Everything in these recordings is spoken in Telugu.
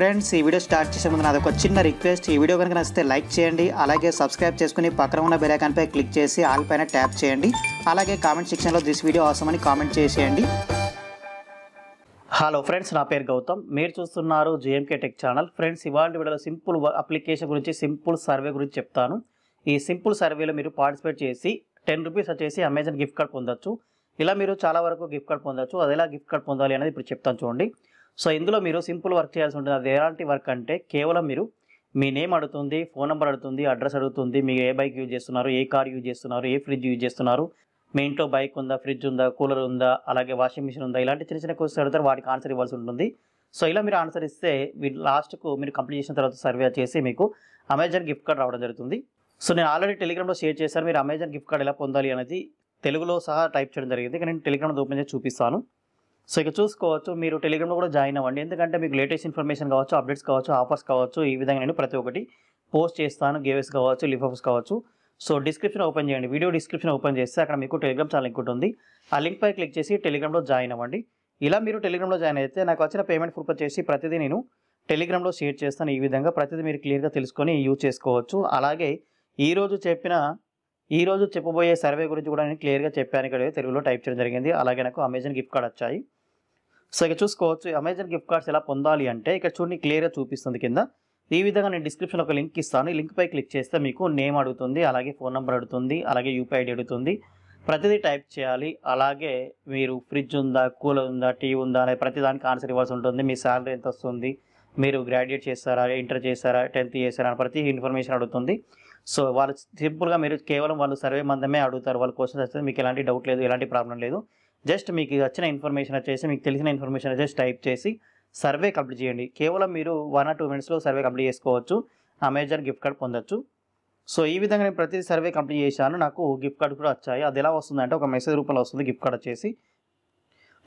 ఫ్రెండ్స్ ఈ వీడియో స్టార్ట్ చేసే ముందు నాది ఒక చిన్న రిక్వెస్ట్ ఈ వీడియో కనుక నచ్చితే లైక్ చేయండి అలాగే సబ్స్క్రైబ్ చేసుకుని పక్కన ఉన్న పై క్లిక్ చేసి ఆల్ పైన ట్యాప్ చేయండి అలాగే కామెంట్ సెక్షన్లో దిస్ వీడియో అవసరం అని కామెంట్ చేసేయండి హలో ఫ్రెండ్స్ నా పేరు గౌతమ్ మీరు చూస్తున్నారు జేఎంకే టెక్ ఛానల్ ఫ్రెండ్స్ ఇవాళ వీడియోలో సింపుల్ అప్లికేషన్ గురించి సింపుల్ సర్వే గురించి చెప్తాను ఈ సింపుల్ సర్వేలో మీరు పార్టిసిపేట్ చేసి టెన్ రూపీస్ వచ్చేసి అమెజాన్ గిఫ్ట్ కార్డ్ పొందొచ్చు ఇలా మీరు చాలా వరకు గిఫ్ట్ కార్డ్ పొందొచ్చు అది ఎలా గిఫ్ట్ కార్డ్ పొందాలి అనేది ఇప్పుడు చెప్తాను చూడండి సో ఇందులో మీరు సింపుల్ వర్క్ చేయాల్సి ఉంటుంది అది ఎలాంటి వర్క్ అంటే కేవలం మీరు మీ నేమ్ అడుగుతుంది ఫోన్ నెంబర్ అడుగుతుంది అడ్రస్ అడుగుతుంది మీరు ఏ బైక్ యూజ్ చేస్తున్నారు ఏ కార్ యూజ్ చేస్తున్నారు ఏ ఫ్రిడ్జ్ యూజ్ చేస్తున్నారు మీ ఇంట్లో బైక్ ఉందా ఫ్రిడ్జ్ ఉందా కూలర్ ఉందా అలాగే వాషింగ్ మిషన్ ఉందా ఇలాంటి చిన్న చిన్న క్వశ్చన్స్ అడుగుతారు వాటికి ఆన్సర్ ఇవ్వాల్సి ఉంటుంది సో ఇలా మీరు ఆన్సర్ ఇస్తే మీరు లాస్ట్కు మీరు కంప్లీట్ చేసిన తర్వాత సర్వే చేసి మీకు అమెజాన్ గిఫ్ట్ కార్డ్ రావడం జరుగుతుంది సో నేను ఆల్రెడీ టెలిగ్రామ్లో షేర్ చేశాను మీరు అమెజాన్ గిఫ్ట్ కార్డ్ ఎలా పొందాలి అనేది తెలుగులో సహా టైప్ చేయడం జరిగింది కానీ నేను టెలిగ్రామ్ ఓపెన్ చేసి చూపిస్తాను సో ఇక చూసుకోవచ్చు మీరు టెలిగ్రామ్లో కూడా జాయిన్ అవ్వండి ఎందుకంటే మీకు లేటెస్ట్ ఇన్ఫర్మేషన్ కావచ్చు అప్డేట్స్ కావచ్చు ఆఫర్స్ కావచ్చు ఈ విధంగా నేను ప్రతి ఒక్కటి పోస్ట్ చేస్తాను గేవెస్ కావచ్చు లిఫాఫ్స్ కావచ్చు సో డిస్క్రిప్షన్ ఓపెన్ చేయండి వీడియో డిస్క్రిప్షన్ ఓపెన్ చేస్తే అక్కడ మీకు టెలిగ్రామ్ ఛానల్ లింక్ ఉంటుంది ఆ లింక్ పై క్లిక్ చేసి టెలిగ్రామ్లో జాయిన్ అవ్వండి ఇలా మీరు టెలిగ్రామ్లో జాయిన్ అయితే నాకు వచ్చిన పేమెంట్ ప్రూఫ్ చేసి ప్రతిదీ నేను టెలిగ్రామ్లో షేర్ చేస్తాను ఈ విధంగా ప్రతిదీ మీరు క్లియర్గా తెలుసుకొని యూజ్ చేసుకోవచ్చు అలాగే ఈరోజు చెప్పిన ఈరోజు చెప్పబోయే సర్వే గురించి కూడా నేను క్లియర్గా చెప్పాను ఇక్కడ తెలుగులో టైప్ చేయడం జరిగింది అలాగే నాకు అమెజాన్ గిఫ్ట్ కార్డ్ వచ్చాయి సో ఇక్కడ చూసుకోవచ్చు అమెజాన్ గిఫ్ట్ కార్డ్స్ ఎలా పొందాలి అంటే ఇక్కడ చూడండి క్లియర్గా చూపిస్తుంది కింద ఈ విధంగా నేను డిస్క్రిప్షన్ ఒక లింక్ ఇస్తాను ఈ లింక్పై క్లిక్ చేస్తే మీకు నేమ్ అడుగుతుంది అలాగే ఫోన్ నెంబర్ అడుగుతుంది అలాగే యూపీఐ ఐడి అడుగుతుంది ప్రతిదీ టైప్ చేయాలి అలాగే మీరు ఫ్రిడ్జ్ ఉందా కూలర్ ఉందా టీవీ ఉందా అనే ప్రతిదానికి ఆన్సర్ ఇవ్వాల్సి ఉంటుంది మీ శాలరీ ఎంత వస్తుంది మీరు గ్రాడ్యుయేట్ చేస్తారా ఇంటర్ చేస్తారా టెన్త్ చేస్తారా అని ప్రతి ఇన్ఫర్మేషన్ అడుగుతుంది సో వాళ్ళు సింపుల్గా మీరు కేవలం వాళ్ళు సర్వే మందమే అడుగుతారు వాళ్ళు క్వశ్చన్స్ వస్తుంది మీకు ఎలాంటి డౌట్ లేదు ఎలాంటి ప్రాబ్లం లేదు జస్ట్ మీకు వచ్చిన ఇన్ఫర్మేషన్ వచ్చేసి మీకు తెలిసిన ఇన్ఫర్మేషన్ వచ్చేసి టైప్ చేసి సర్వే కంప్లీట్ చేయండి కేవలం మీరు వన్ ఆర్ టూ మినిట్స్లో సర్వే కంప్లీట్ చేసుకోవచ్చు అమెజాన్ గిఫ్ట్ కార్డ్ పొందొచ్చు సో ఈ విధంగా నేను ప్రతి సర్వే కంప్లీట్ చేశాను నాకు గిఫ్ట్ కార్డ్ కూడా వచ్చాయి అది ఎలా వస్తుందంటే ఒక మెసేజ్ రూపంలో వస్తుంది గిఫ్ట్ కార్డ్ వచ్చేసి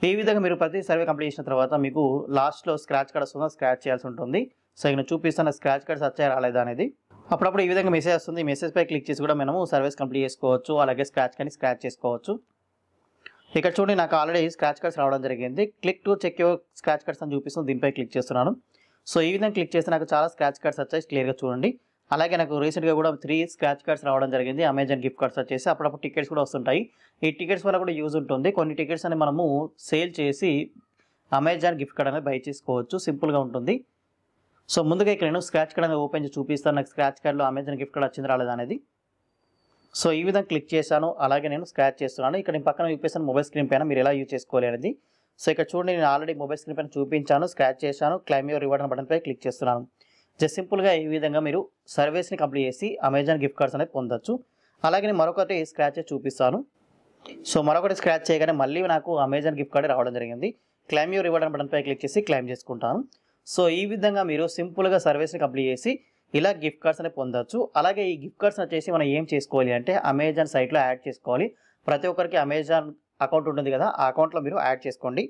ఈ విధంగా మీరు ప్రతి సర్వే కంప్లీట్ చేసిన తర్వాత మీకు లాస్ట్లో స్క్రాచ్ కార్డ్ వస్తుందో స్క్రాచ్ చేయాల్సి ఉంటుంది సో ఇక్కడ చూపిస్తున్న స్క్రాచ్ కార్డ్స్ వచ్చాయా రాలేదా అనేది అప్పుడప్పుడు ఈ విధంగా మెసేజ్ వస్తుంది మెసేజ్ పై క్లిక్ చేసి కూడా మనము సర్వీస్ కంప్లీట్ చేసుకోవచ్చు అలాగే స్క్రాచ్ కానీ స్క్రాచ్ చేసుకోవచ్చు ఇక్కడ చూడండి నాకు ఆల్రెడీ స్క్రాచ్ కార్డ్స్ రావడం జరిగింది click to check your scratch cards అని చూపిస్తుంది దీనిపై క్లిక్ చేస్తున్నాను సో ఈ విధంగా క్లిక్ చేస్తే నాకు చాలా స్క్రాచ్ కార్డ్స్ వచ్చాయి క్లియర్గా చూడండి అలాగే నాకు రీసెంట్గా కూడా త్రీ స్క్రాచ్ కార్డ్స్ రావడం జరిగింది అమెజాన్ గిఫ్ట్ కార్డ్స్ వచ్చేసి అప్పుడప్పుడు టికెట్స్ కూడా వస్తుంటాయి ఈ టికెట్స్ వల్ల కూడా యూజ్ ఉంటుంది కొన్ని టికెట్స్ అని మనము సేల్ చేసి అమెజాన్ గిఫ్ట్ కార్డ్ అనేది బై చేసుకోవచ్చు సింపుల్గా ఉంటుంది సో ముందుగా ఇక్కడ నేను స్క్రాచ్ కార్డ్ అనేది ఓపెన్ చేసి చూపిస్తాను నాకు స్క్రాచ్ కార్డ్లో అమెజాన్ గిఫ్ట్ కార్డ్ వచ్చింది రాలేదు అనేది సో ఈ విధంగా క్లిక్ చేశాను అలాగే నేను స్క్రాచ్ చేస్తున్నాను ఇక్కడ నేను పక్కన చూపిస్తాను మొబైల్ స్క్రీన్ పైన మీరు ఎలా యూజ్ చేసుకోవాలి అనేది సో ఇక్కడ చూడండి నేను ఆల్రెడీ మొబైల్ స్క్రీన్ పైన చూపించాను స్క్రాచ్ చేశాను క్లైమ్ యూర్ రివార్డ్ బటన్ పై క్లిక్ చేస్తున్నాను జస్ట్ సింపుల్గా ఈ విధంగా మీరు సర్వీస్ని కంప్లీట్ చేసి అమెజాన్ గిఫ్ట్ కార్డ్స్ అనేది పొందొచ్చు అలాగే నేను మరొకటి స్క్రాచ్ చూపిస్తాను సో మరొకటి స్క్రాచ్ చేయగానే మళ్ళీ నాకు అమెజాన్ గిఫ్ట్ కార్డ్ రావడం జరిగింది క్లైమ్ యూర్ రివార్డ్ బటన్ పై క్లిక్ చేసి క్లైమ్ చేసుకుంటాను సో ఈ విధంగా మీరు సింపుల్గా సర్వీస్ని కంప్లీట్ చేసి ఇలా గిఫ్ట్ కార్డ్స్ అనేవి పొందొచ్చు అలాగే ఈ గిఫ్ట్ కార్డ్స్ వచ్చేసి మనం ఏం చేసుకోవాలి అంటే అమెజాన్ సైట్లో యాడ్ చేసుకోవాలి ప్రతి ఒక్కరికి అమెజాన్ అకౌంట్ ఉంటుంది కదా ఆ అకౌంట్లో మీరు యాడ్ చేసుకోండి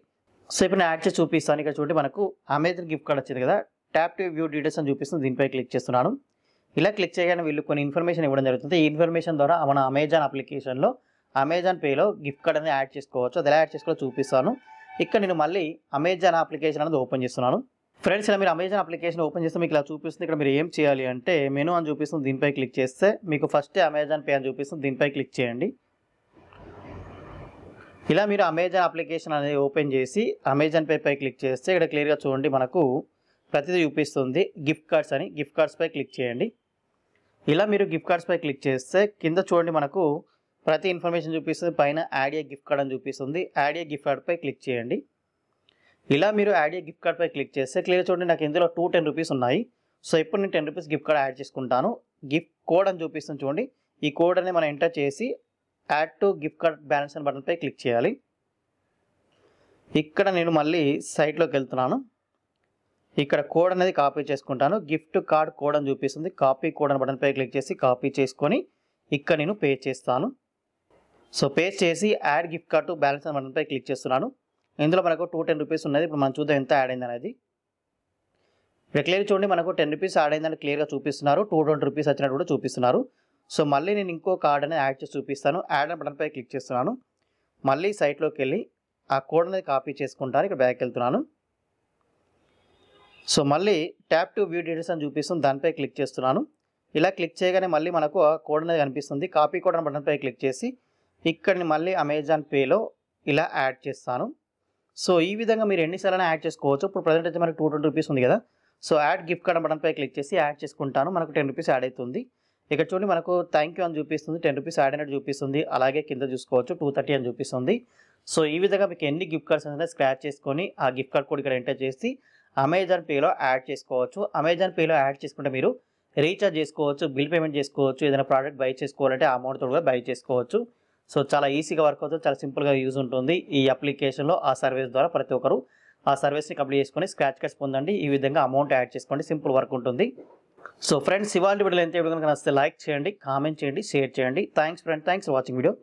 సో ఇప్పుడు నేను యాడ్ చేసి చూపిస్తాను ఇక్కడ చూడండి మనకు అమెజాన్ గిఫ్ట్ కార్డ్ వచ్చింది కదా ట్యాప్ టు వ్యూ డీటెయిల్స్ అని చూపిస్తుంది దీనిపై క్లిక్ చేస్తున్నాను ఇలా క్లిక్ చేయగానే వీళ్ళు కొన్ని ఇన్ఫర్మేషన్ ఇవ్వడం జరుగుతుంది ఈ ఇన్ఫర్మేషన్ ద్వారా మన అమెజాన్ అప్లికేషన్లో అమెజాన్ పేలో గిఫ్ట్ కార్డ్ అనేది యాడ్ చేసుకోవచ్చు అది ఎలా యాడ్ చేసుకోవాలో చూపిస్తాను ఇక్కడ నేను మళ్ళీ అమెజాన్ అప్లికేషన్ అనేది ఓపెన్ చేస్తున్నాను ఫ్రెండ్స్ ఇలా మీరు అమెజాన్ అప్లికేషన్ ఓపెన్ చేస్తే మీకు ఇలా చూపిస్తుంది ఇక్కడ మీరు ఏం చేయాలి అంటే మెనూ అని చూపిస్తుంది దీనిపై క్లిక్ చేస్తే మీకు ఫస్ట్ అమెజాన్ పే అని చూపిస్తుంది దీనిపై క్లిక్ చేయండి ఇలా మీరు అమెజాన్ అప్లికేషన్ అనేది ఓపెన్ చేసి అమెజాన్ పేపై క్లిక్ చేస్తే ఇక్కడ క్లియర్గా చూడండి మనకు ప్రతిదీ చూపిస్తుంది గిఫ్ట్ కార్డ్స్ అని గిఫ్ట్ కార్డ్స్పై క్లిక్ చేయండి ఇలా మీరు గిఫ్ట్ కార్డ్స్పై క్లిక్ చేస్తే కింద చూడండి మనకు ప్రతి ఇన్ఫర్మేషన్ చూపిస్తుంది పైన యాడ్ ఏ గిఫ్ట్ కార్డ్ అని చూపిస్తుంది యాడ్ ఏ గిఫ్ట్ కార్డ్పై క్లిక్ చేయండి ఇలా మీరు యాడ్ అయ్యే గిఫ్ట్ కార్డ్పై క్లిక్ చేస్తే క్లియర్ చూడండి నాకు ఇందులో టూ టెన్ రూపీస్ ఉన్నాయి సో ఇప్పుడు నేను ten rupees gift card add చేసుకుంటాను గిఫ్ట్ కోడ్ అని చూపిస్తుంది చూడండి ఈ కోడ్ అనేది మనం ఎంటర్ చేసి add to gift card balance అని బటన్పై క్లిక్ చేయాలి ఇక్కడ నేను మళ్ళీ సైట్లోకి వెళ్తున్నాను ఇక్కడ కోడ్ అనేది కాపీ చేసుకుంటాను గిఫ్ట్ కార్డ్ కోడ్ అని చూపిస్తుంది కాపీ కోడ్ అని బటన్పై క్లిక్ చేసి కాపీ చేసుకొని ఇక్కడ నేను పే చేస్తాను సో పే చేసి add gift card to balance అని బటన్పై క్లిక్ చేస్తున్నాను ఇందులో మనకు టూ టెన్ రూపీస్ ఉన్నది ఇప్పుడు మనం చూద్దాం ఎంత యాడ్ అయింది అనేది ఇక్కడ క్లియర్ చూడండి మనకు టెన్ రూపీస్ యాడ్ అయిందని క్లియర్గా చూపిస్తున్నారు టూ ట్వంటీ రూపీస్ వచ్చినట్టు కూడా చూపిస్తున్నారు సో మళ్ళీ నేను ఇంకో కార్డ్ అనేది యాడ్ చేసి చూపిస్తాను యాడ్ అని బటన్పై క్లిక్ చేస్తున్నాను మళ్ళీ సైట్లోకి వెళ్ళి ఆ కోడ్ అనేది కాపీ చేసుకుంటాను ఇక్కడ బ్యాక్ వెళ్తున్నాను సో మళ్ళీ ట్యాప్ టు వ్యూ డీటెయిల్స్ అని చూపిస్తుంది దానిపై క్లిక్ చేస్తున్నాను ఇలా క్లిక్ చేయగానే మళ్ళీ మనకు ఆ కోడ్ అనేది కనిపిస్తుంది కాపీ కోడ్ అని బటన్పై క్లిక్ చేసి ఇక్కడిని మళ్ళీ అమెజాన్ పేలో ఇలా యాడ్ చేస్తాను సో ఈ విధంగా మీరు ఎన్నిసార్లు యాడ్ చేసుకోవచ్చు ఇప్పుడు ప్రజెంట్ అయితే మనకి టూ ట్వంటీ రూపీస్ ఉంది కదా సో యాడ్ గిఫ్ట్ కార్డ్ బటన్పై క్లిక్ చేసి యాడ్ చేసుకుంటాను మనకు టెన్ రూపీస్ యాడ్ అవుతుంది ఇక్కడ చూడండి మనకు థ్యాంక్ యూ అని చూపిస్తుంది టెన్ రూపీస్ యాడ్ అయినట్టు చూపిస్తుంది అలాగే కింద చూసుకోవచ్చు టూ థర్టీ అని చూపిస్తుంది సో ఈ విధంగా మీకు ఎన్ని గిఫ్ట్ కార్డ్స్ అనేది స్క్రాచ్ చేసుకొని ఆ గిఫ్ట్ కార్డ్ కూడా ఇక్కడ ఎంటర్ చేసి అమెజాన్ పేలో యాడ్ చేసుకోవచ్చు అమెజాన్ పేలో యాడ్ చేసుకుంటే మీరు రీఛార్జ్ చేసుకోవచ్చు బిల్ పేమెంట్ చేసుకోవచ్చు ఏదైనా ప్రోడక్ట్ బై చేసుకోవాలంటే అమౌంట్తో కూడా బై చేసుకోవచ్చు సో చాలా ఈజీగా వర్క్ అవుతుంది చాలా సింపుల్గా యూజ్ ఉంటుంది ఈ అప్లికేషన్లో ఆ సర్వీస్ ద్వారా ప్రతి ఒక్కరు ఆ సర్వీస్ని కంప్లీట్ చేసుకొని స్క్రాచ్ కార్డ్స్ పొందండి ఈ విధంగా అమౌంట్ యాడ్ చేసుకోండి సింపుల్ వర్క్ ఉంటుంది సో ఫ్రెండ్స్ ఇవాళ వీడియోలో ఎంత వీడియో కనుక నచ్చితే లైక్ చేయండి కామెంట్ చేయండి షేర్ చేయండి thanks friend thanks for watching video